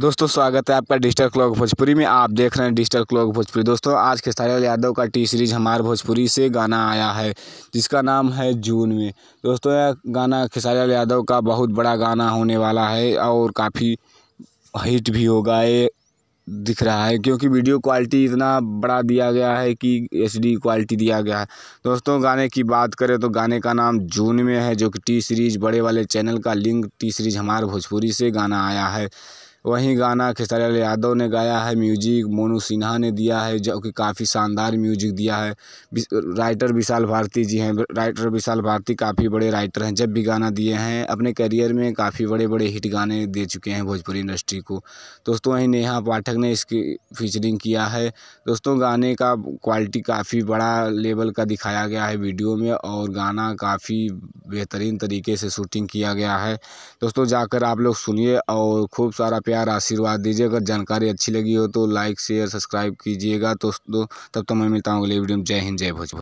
दोस्तों स्वागत है आपका डिजिटल क्लॉक भोजपुरी में आप देख रहे हैं डिजिटल क्लॉक भोजपुरी दोस्तों आज खेसारीलाल यादव का टी सीरीज हमारे भोजपुरी से गाना आया है जिसका नाम है जून में दोस्तों यह गाना खेसारीलाल यादव का बहुत बड़ा गाना होने वाला है और काफ़ी हिट भी होगा ये दिख रहा है क्योंकि वीडियो क्वालिटी इतना बड़ा दिया गया है कि एच डी क्वालिटी दिया गया है दोस्तों गाने की बात करें तो गाने का नाम जून में है जो कि टी सीरीज बड़े वाले चैनल का लिंक टी सीरीज हमारे भोजपुरी से गाना आया है वही गाना खेसारी लाल यादव ने गाया है म्यूजिक मोनू सिन्हा ने दिया है जो कि काफ़ी शानदार म्यूजिक दिया है राइटर विशाल भारती जी हैं राइटर विशाल भारती काफ़ी बड़े राइटर हैं जब भी गाना दिए हैं अपने करियर में काफ़ी बड़े बड़े हिट गाने दे चुके हैं भोजपुरी इंडस्ट्री को दोस्तों वहीं नेहा पाठक ने इसकी फीचरिंग किया है दोस्तों गाने का क्वालिटी काफ़ी बड़ा लेवल का दिखाया गया है वीडियो में और गाना काफ़ी बेहतरीन तरीके से शूटिंग किया गया है दोस्तों जाकर आप लोग सुनिए और खूब सारा प्यार आशीर्वाद दीजिए अगर जानकारी अच्छी लगी हो तो लाइक शेयर सब्सक्राइब कीजिएगा दोस्तों तब तक तो मैं मिलता हूँ अगले वीडियो में जय हिंद जय भोजपुर